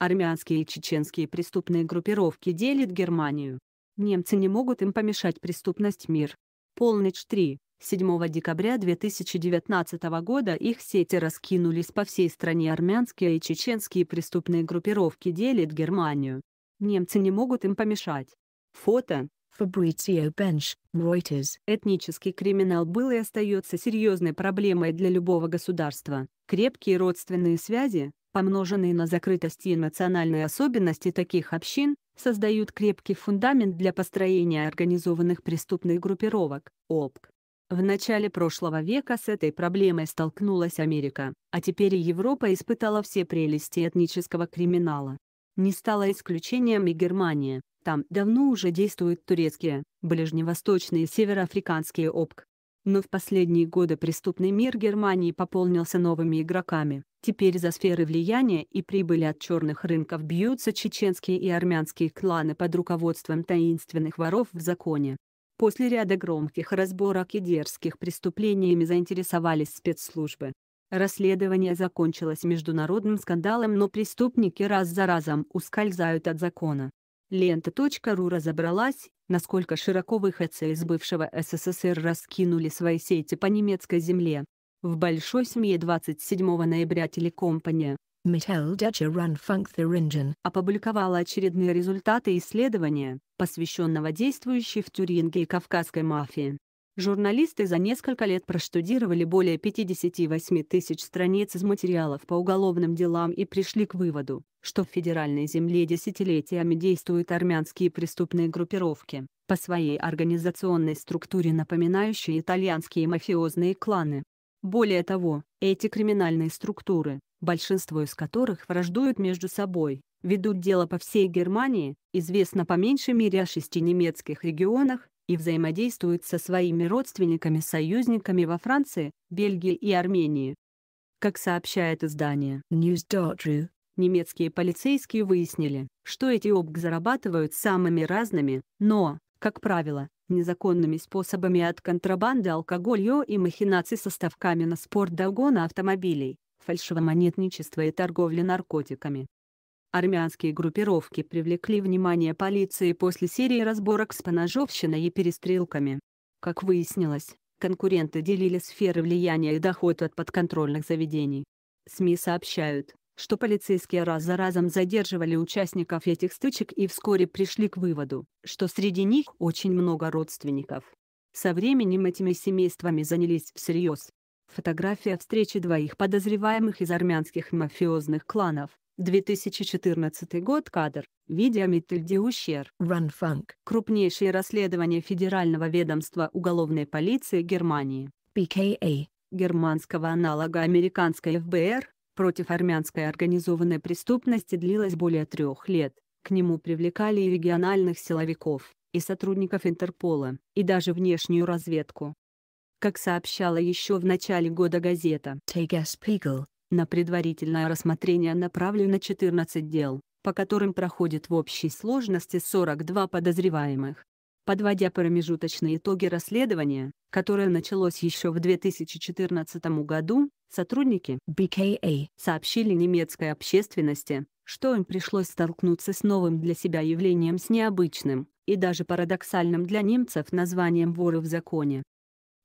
Армянские и чеченские преступные группировки делят Германию. Немцы не могут им помешать преступность мир. Полночь 3. 7 декабря 2019 года их сети раскинулись по всей стране армянские и чеченские преступные группировки делят Германию. Немцы не могут им помешать. Фото. Фабрицио Bench, Reuters. Этнический криминал был и остается серьезной проблемой для любого государства. Крепкие родственные связи, помноженные на закрытость и национальные особенности таких общин, создают крепкий фундамент для построения организованных преступных группировок, ОПК. В начале прошлого века с этой проблемой столкнулась Америка, а теперь и Европа испытала все прелести этнического криминала. Не стало исключением и Германия. Там давно уже действуют турецкие, ближневосточные и североафриканские ОПК. Но в последние годы преступный мир Германии пополнился новыми игроками. Теперь за сферы влияния и прибыли от черных рынков бьются чеченские и армянские кланы под руководством таинственных воров в законе. После ряда громких разборок и дерзких преступлениями заинтересовались спецслужбы. Расследование закончилось международным скандалом, но преступники раз за разом ускользают от закона. Лента.ру разобралась, насколько широко выходцы из бывшего СССР раскинули свои сети по немецкой земле. В большой семье 27 ноября телекомпания Mittel Deutsche Rundfunk Thuringen опубликовала очередные результаты исследования, посвященного действующей в Тюринге и кавказской мафии. Журналисты за несколько лет проштудировали более 58 тысяч страниц из материалов по уголовным делам и пришли к выводу, что в федеральной земле десятилетиями действуют армянские преступные группировки, по своей организационной структуре напоминающие итальянские мафиозные кланы. Более того, эти криминальные структуры, большинство из которых враждуют между собой, ведут дело по всей Германии, известно по меньшей мере о шести немецких регионах, и взаимодействуют со своими родственниками-союзниками во Франции, Бельгии и Армении. Как сообщает издание News.ru, немецкие полицейские выяснили, что эти ОБГ зарабатывают самыми разными, но, как правило, незаконными способами от контрабанды алкоголью и махинаций со ставками на спорт догона автомобилей, фальшивомонетничества и торговли наркотиками. Армянские группировки привлекли внимание полиции после серии разборок с поножовщиной и перестрелками. Как выяснилось, конкуренты делили сферы влияния и доход от подконтрольных заведений. СМИ сообщают, что полицейские раз за разом задерживали участников этих стычек и вскоре пришли к выводу, что среди них очень много родственников. Со временем этими семействами занялись всерьез. Фотография встречи двоих подозреваемых из армянских мафиозных кланов. 2014 год кадр. Видео Миттельди Ущер. Ранфанк. Крупнейшее расследование Федерального ведомства уголовной полиции Германии. ПКА. Германского аналога американской ФБР против армянской организованной преступности длилось более трех лет, к нему привлекали и региональных силовиков, и сотрудников Интерпола, и даже внешнюю разведку. Как сообщала еще в начале года газета «Тейгаспигл», на предварительное рассмотрение направлено 14 дел, по которым проходит в общей сложности 42 подозреваемых. Подводя промежуточные итоги расследования, которое началось еще в 2014 году, сотрудники BKA сообщили немецкой общественности, что им пришлось столкнуться с новым для себя явлением с необычным и даже парадоксальным для немцев названием «воры в законе».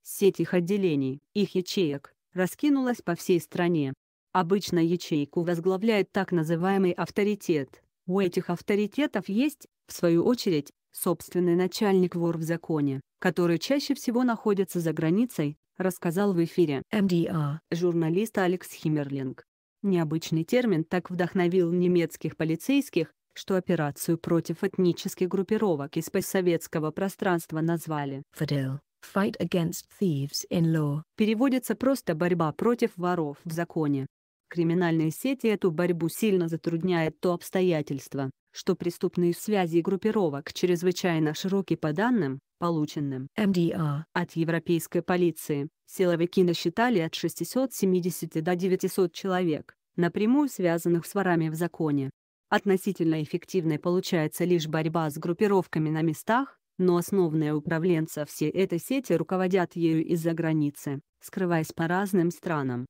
Сеть их отделений, их ячеек, раскинулась по всей стране. Обычно ячейку возглавляет так называемый авторитет. У этих авторитетов есть, в свою очередь, собственный начальник вор в законе, который чаще всего находится за границей, рассказал в эфире МДА журналист Алекс Химмерлинг. Необычный термин так вдохновил немецких полицейских, что операцию против этнических группировок из постсоветского пространства назвали «Фидел». Fight against thieves in law. Переводится просто «борьба против воров в законе». Криминальные сети эту борьбу сильно затрудняет то обстоятельство, что преступные связи группировок чрезвычайно широки по данным, полученным МДА от европейской полиции. Силовики насчитали от 670 до 900 человек, напрямую связанных с ворами в законе. Относительно эффективной получается лишь борьба с группировками на местах, но основные управленцы всей этой сети руководят ею из-за границы, скрываясь по разным странам.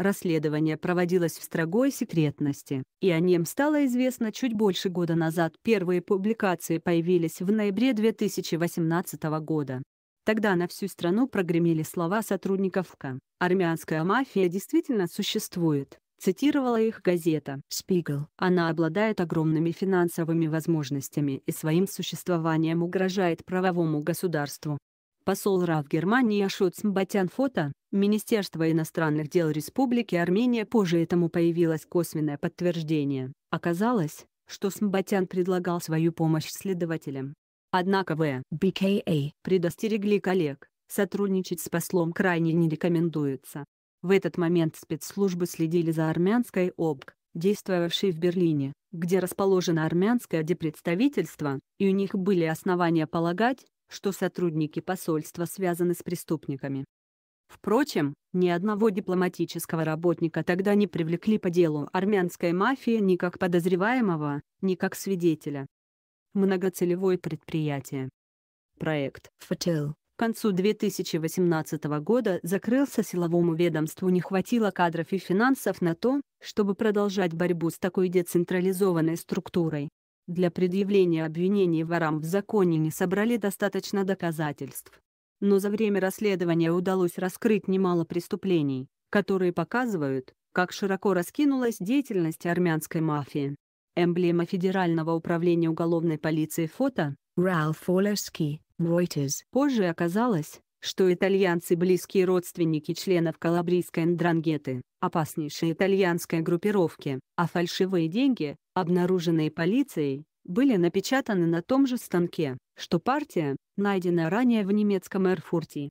Расследование проводилось в строгой секретности, и о нем стало известно чуть больше года назад. Первые публикации появились в ноябре 2018 года. Тогда на всю страну прогремели слова сотрудников К. «Армянская мафия действительно существует», цитировала их газета «Шпигл». Она обладает огромными финансовыми возможностями и своим существованием угрожает правовому государству посол РАФ Германии Ашот Смбатян фото, Министерство иностранных дел Республики Армения позже этому появилось косвенное подтверждение. Оказалось, что Смбатян предлагал свою помощь следователям. Однако В. БКА предостерегли коллег, сотрудничать с послом крайне не рекомендуется. В этот момент спецслужбы следили за армянской ОБК, действовавшей в Берлине, где расположено армянское депредставительство, и у них были основания полагать, что сотрудники посольства связаны с преступниками. Впрочем, ни одного дипломатического работника тогда не привлекли по делу армянской мафии ни как подозреваемого, ни как свидетеля. Многоцелевое предприятие. Проект «Фотел» к концу 2018 года закрылся силовому ведомству не хватило кадров и финансов на то, чтобы продолжать борьбу с такой децентрализованной структурой. Для предъявления обвинений ворам в законе не собрали достаточно доказательств. Но за время расследования удалось раскрыть немало преступлений, которые показывают, как широко раскинулась деятельность армянской мафии. Эмблема Федерального управления уголовной полиции фото Ralph Olersky, Reuters. Позже оказалось, что итальянцы близкие родственники членов калабрийской Ндрангеты, опаснейшей итальянской группировки, а фальшивые деньги, обнаруженные полицией, были напечатаны на том же станке, что партия, найденная ранее в немецком Эрфурте.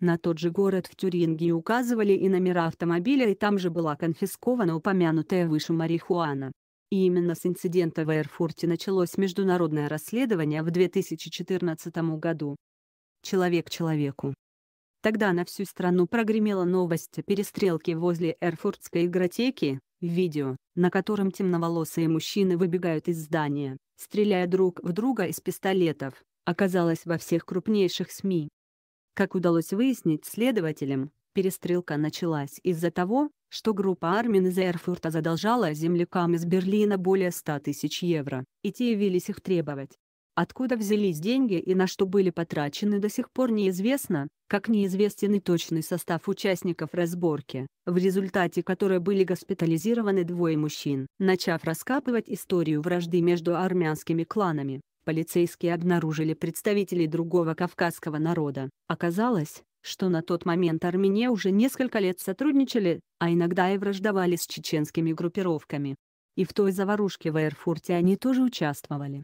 На тот же город в Тюрингии указывали и номера автомобиля и там же была конфискована упомянутая выше марихуана. И именно с инцидента в Эрфурте началось международное расследование в 2014 году, человек человеку. Тогда на всю страну прогремела новость о перестрелке возле Эрфуртской игротеки, видео, на котором темноволосые мужчины выбегают из здания, стреляя друг в друга из пистолетов, оказалось во всех крупнейших СМИ. Как удалось выяснить следователям, перестрелка началась из-за того, что группа армин из Эрфурта задолжала землякам из Берлина более 100 тысяч евро, и те явились их требовать. Откуда взялись деньги и на что были потрачены до сих пор неизвестно, как неизвестен и точный состав участников разборки, в результате которой были госпитализированы двое мужчин. Начав раскапывать историю вражды между армянскими кланами, полицейские обнаружили представителей другого кавказского народа. Оказалось, что на тот момент Армения уже несколько лет сотрудничали, а иногда и враждовали с чеченскими группировками. И в той заварушке в Эрфурте они тоже участвовали.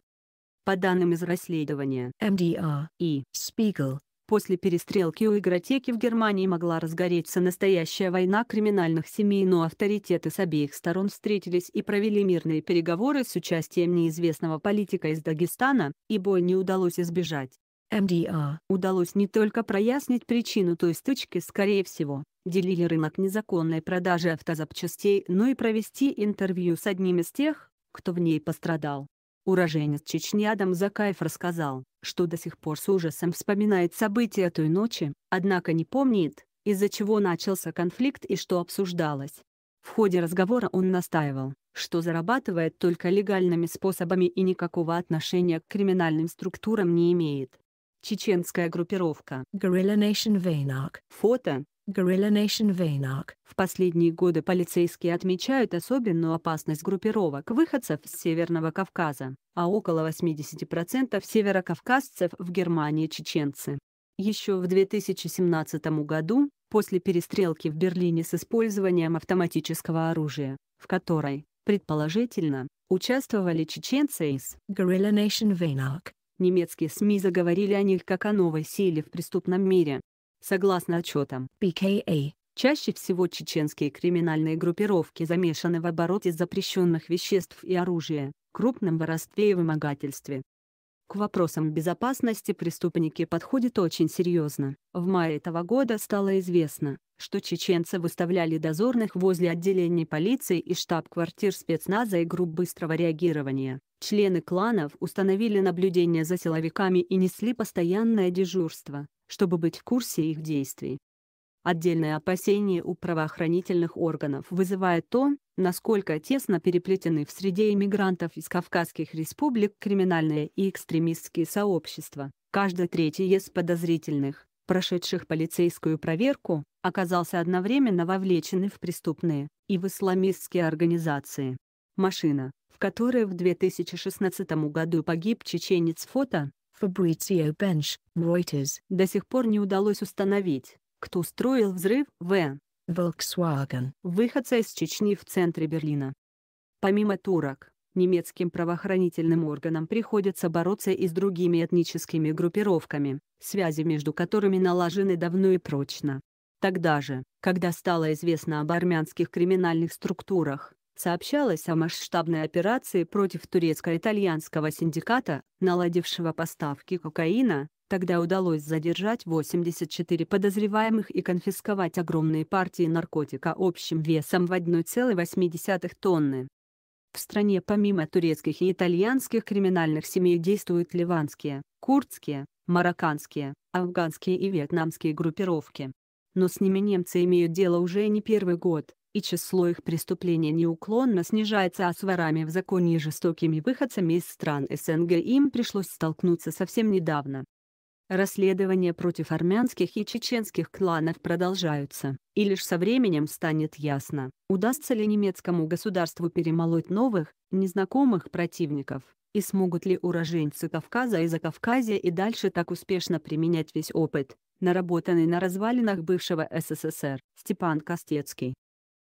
По данным из расследования MDR и Spiegel, после перестрелки у игротеки в Германии могла разгореться настоящая война криминальных семей, но авторитеты с обеих сторон встретились и провели мирные переговоры с участием неизвестного политика из Дагестана, и бой не удалось избежать. MDR удалось не только прояснить причину той стычки, скорее всего, делили рынок незаконной продажи автозапчастей, но и провести интервью с одним из тех, кто в ней пострадал. Уроженец Чечни Адам Закаев рассказал, что до сих пор с ужасом вспоминает события той ночи, однако не помнит, из-за чего начался конфликт и что обсуждалось. В ходе разговора он настаивал, что зарабатывает только легальными способами и никакого отношения к криминальным структурам не имеет. Чеченская группировка Guerrilla Nation Vaynak. Фото Guerrilla Nation Vaynerk. В последние годы полицейские отмечают особенную опасность группировок выходцев с Северного Кавказа, а около 80% северокавказцев в Германии чеченцы. Еще в 2017 году, после перестрелки в Берлине с использованием автоматического оружия, в которой, предположительно, участвовали чеченцы из Guerrilla Nation Vaynerk, немецкие СМИ заговорили о них как о новой силе в преступном мире. Согласно отчетам ПКА, чаще всего чеченские криминальные группировки замешаны в обороте запрещенных веществ и оружия, крупном воровстве и вымогательстве. К вопросам безопасности преступники подходят очень серьезно. В мае этого года стало известно, что чеченцы выставляли дозорных возле отделений полиции и штаб-квартир спецназа и групп быстрого реагирования. Члены кланов установили наблюдение за силовиками и несли постоянное дежурство, чтобы быть в курсе их действий. Отдельное опасение у правоохранительных органов вызывает то, насколько тесно переплетены в среде иммигрантов из Кавказских республик криминальные и экстремистские сообщества. Каждый третий из подозрительных, прошедших полицейскую проверку, оказался одновременно вовлечены в преступные и в исламистские организации. Машина, в которой в 2016 году погиб чеченец фото, Фабрицио Бенш, Reuters. До сих пор не удалось установить, кто устроил взрыв в Volkswagen, выходца из Чечни в центре Берлина. Помимо турок, немецким правоохранительным органам приходится бороться и с другими этническими группировками, связи между которыми налажены давно и прочно. Тогда же, когда стало известно об армянских криминальных структурах, сообщалось о масштабной операции против турецко-итальянского синдиката, наладившего поставки кокаина, тогда удалось задержать 84 подозреваемых и конфисковать огромные партии наркотика общим весом в 1,8 тонны. В стране помимо турецких и итальянских криминальных семей действуют ливанские, курдские, марокканские, афганские и вьетнамские группировки. Но с ними немцы имеют дело уже не первый год и число их преступлений неуклонно снижается, а с ворами в законе и жестокими выходцами из стран СНГ им пришлось столкнуться совсем недавно. Расследования против армянских и чеченских кланов продолжаются, и лишь со временем станет ясно, удастся ли немецкому государству перемолоть новых, незнакомых противников, и смогут ли уроженцы Кавказа и Закавказья и дальше так успешно применять весь опыт, наработанный на развалинах бывшего СССР. Степан Костецкий